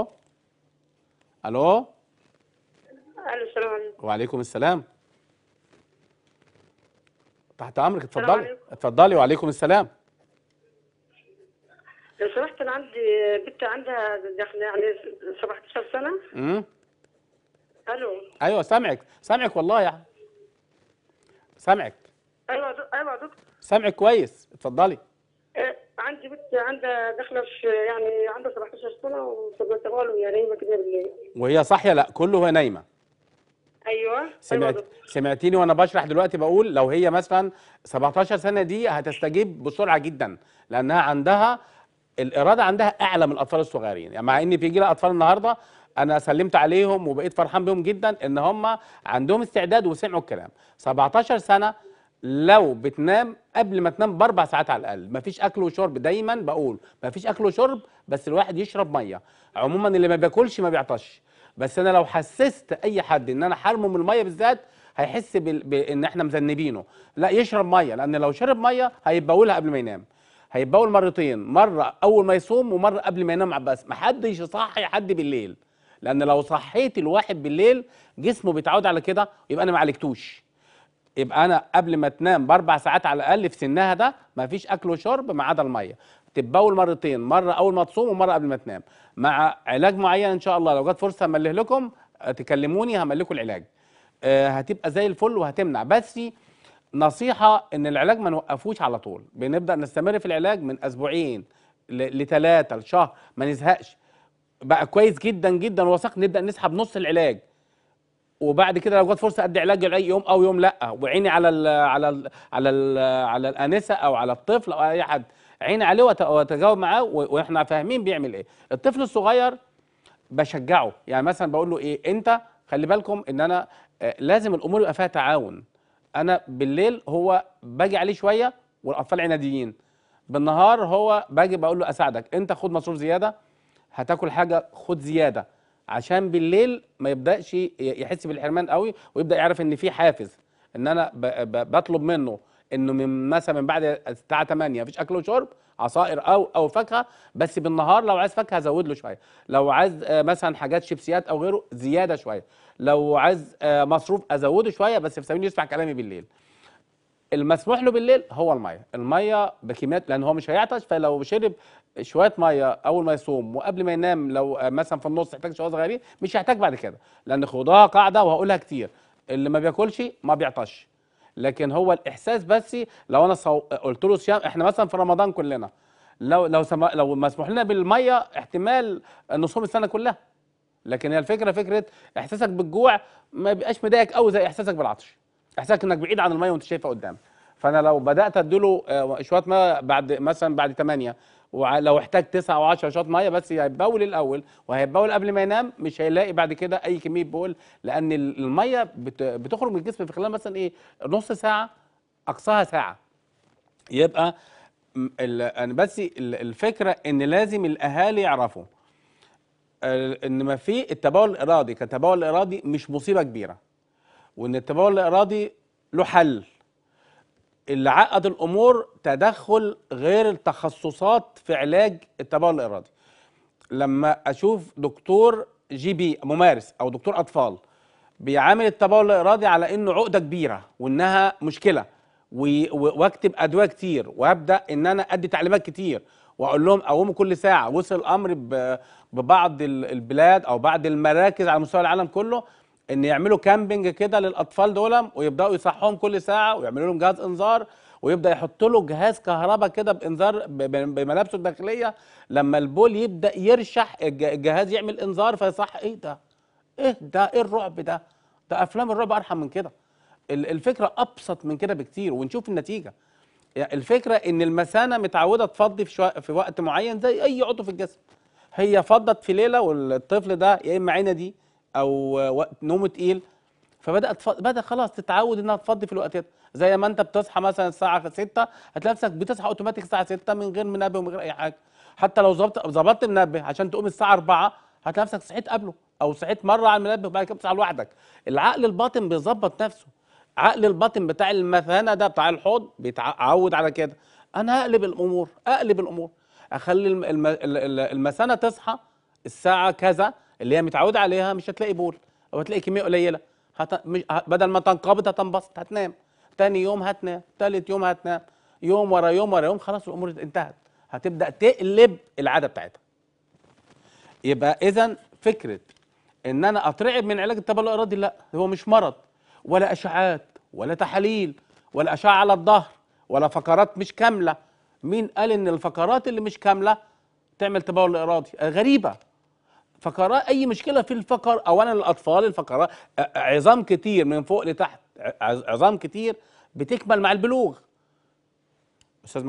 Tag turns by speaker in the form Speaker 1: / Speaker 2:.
Speaker 1: الو الو السلام عليكم وعليكم السلام تحت امرك اتفضلي اتفضلي وعليكم السلام لو سمحت انا عندي بنت عندها يعني 17 سنه امم الو ايوه سامعك سامعك والله يا يعني. سامعك ايوه دو... ايوه دكتور سامعك كويس اتفضلي عندها دخله في يعني عندها 17 سنه له وهي نايمه كده بالليل وهي صاحيه لا كله وهي نايمه ايوه, أيوة سمعت سمعتيني وانا بشرح دلوقتي بقول لو هي مثلا 17 سنه دي هتستجيب بسرعه جدا لانها عندها الاراده عندها اعلى من الاطفال الصغيرين يعني مع ان بيجي لها اطفال النهارده انا سلمت عليهم وبقيت فرحان بيهم جدا ان هم عندهم استعداد وسمعوا الكلام 17 سنه لو بتنام قبل ما تنام باربع ساعات على الاقل مفيش اكل وشرب دايما بقول مفيش اكل وشرب بس الواحد يشرب ميه عموما اللي ما بياكلش ما بيعطش بس انا لو حسست اي حد ان انا حرمه من الميه بالذات هيحس بان احنا مذنبينه لا يشرب ميه لان لو شرب ميه هيبولها قبل ما ينام هيبول مرتين مره اول ما يصوم ومره قبل ما ينام بس ما حدش يصحي حد بالليل لان لو صحيت الواحد بالليل جسمه بيتعود على كده يبقى انا ما عالجتوش يبقى انا قبل ما تنام باربع ساعات على الاقل في سنها ده مفيش اكل وشرب ما عدا الميه تتبول مرتين مره اول ما تصوم ومره قبل ما تنام مع علاج معين ان شاء الله لو جت فرصه همله لكم تكلموني هملكوا لكم العلاج أه هتبقى زي الفل وهتمنع بس نصيحه ان العلاج ما نوقفوش على طول بنبدا نستمر في العلاج من اسبوعين لثلاثه لشهر ما نزهقش بقى كويس جدا جدا وثق نبدا نسحب نص العلاج وبعد كده لو جت فرصه ادي علاج جرعي يوم او يوم لا وعيني على الـ على الـ على الـ على الانسه او على الطفل او اي حد عيني عليه واتجاوب معاه واحنا فاهمين بيعمل ايه الطفل الصغير بشجعه يعني مثلا بقول له ايه انت خلي بالكم ان انا آه، لازم الامور يبقى فيها تعاون انا بالليل هو باجي عليه شويه والاطفال عناديين بالنهار هو باجي بقول له اساعدك انت خد مصروف زياده هتاكل حاجه خد زياده عشان بالليل ما يبداش يحس بالحرمان قوي ويبدا يعرف ان في حافز ان انا بطلب منه انه من مثلا من بعد الساعه 8 مفيش اكل وشرب عصائر او او فاكهه بس بالنهار لو عايز فاكهه زود له شويه لو عايز آه، مثلا حاجات شيبسيات او غيره زياده شويه لو عايز آه، مصروف ازوده شويه بس في سبيل يسمع كلامي بالليل المسموح له بالليل هو الميه الميه بكميات لان هو مش هيعطش فلو شرب شويه ميه اول ما يصوم وقبل ما ينام لو مثلا في النص احتاج شويه صغيرين مش هيحتاج بعد كده لان خدها قاعده وهقولها كتير اللي ما بياكلش ما بيعطش لكن هو الاحساس بس لو انا صو... قلت له صيام احنا مثلا في رمضان كلنا لو لو سم... لو مسموح لنا بالميه احتمال نصوم السنه كلها لكن هي الفكره فكره احساسك بالجوع ما بيبقاش مضايقك قوي زي احساسك بالعطش احساسك انك بعيد عن الميه وانت شايفها قدام فانا لو بدات اديله آه، شويه ميه بعد مثلا بعد 8 ولو احتاج 9 او 10 شويه ميه بس هيبول الاول وهيبول قبل ما ينام مش هيلاقي بعد كده اي كميه بول لان الميه بتخرج من الجسم في خلال مثلا ايه نص ساعه اقصاها ساعه يبقى انا بس الفكره ان لازم الاهالي يعرفوا آه، ان ما في التبول الارادي كتبول ارادي مش مصيبه كبيره وان التبول الارادي له حل اللي عقد الامور تدخل غير التخصصات في علاج التبول الارادي لما اشوف دكتور جي بي ممارس او دكتور اطفال بيعامل التبول الارادي على انه عقده كبيره وانها مشكله واكتب ادويه كتير وابدا ان انا ادي تعليمات كتير واقول لهم قوموا كل ساعه وصل الامر ببعض البلاد او بعض المراكز على مستوى العالم كله ان يعملوا كامبنج كده للاطفال دول ويبداوا يصحوهم كل ساعه ويعملوا لهم جهاز انذار ويبدا يحط له جهاز كهرباء كده بانذار بملابسه الداخليه لما البول يبدا يرشح الجهاز يعمل انذار فيصح ايه ده؟ ايه ده؟ ايه الرعب ده؟ ده افلام الرعب ارحم من كده. الفكره ابسط من كده بكتير ونشوف النتيجه. الفكره ان المثانه متعوده تفضي في, في وقت معين زي اي عضو في الجسم. هي فضت في ليله والطفل ده يا اما عينه دي او وقت نومه تقيل فبدات بدا خلاص تتعود انها تفضي في الوقت ده زي ما انت بتصحى مثلا الساعه 6 هتلاقي نفسك بتصحى اوتوماتيك الساعه 6 من غير منبه ومن غير اي حاجه حتى لو ظبطت ظبطت منبه عشان تقوم الساعه 4 هتلاقي نفسك صحيت قبله او صحيت مره على المنبه وبعد كده بتصحى لوحدك العقل الباطن بيظبط نفسه عقل الباطن بتاع المثانه ده بتاع الحوض بيتعود على كده انا هقلب الامور اقلب الامور اخلي المثانه تصحى الساعه كذا اللي هي متعوده عليها مش هتلاقي بول او هتلاقي كميه قليله هت... مش... بدل ما تنقبض هتنبسط هتنام تاني يوم هتنام تالت يوم هتنام يوم ورا يوم ورا يوم خلاص الامور انتهت هتبدا تقلب العاده بتاعتها يبقى اذا فكره ان انا اترعب من علاج التبول الارادي لا هو مش مرض ولا اشعاعات ولا تحاليل ولا اشعه على الظهر ولا فقرات مش كامله مين قال ان الفقرات اللي مش كامله تعمل تبول ارادي غريبه فقراء اي مشكله في الفقر اولا الاطفال الفقراء عظام كتير من فوق لتحت عظام كتير بتكمل مع البلوغ استاذ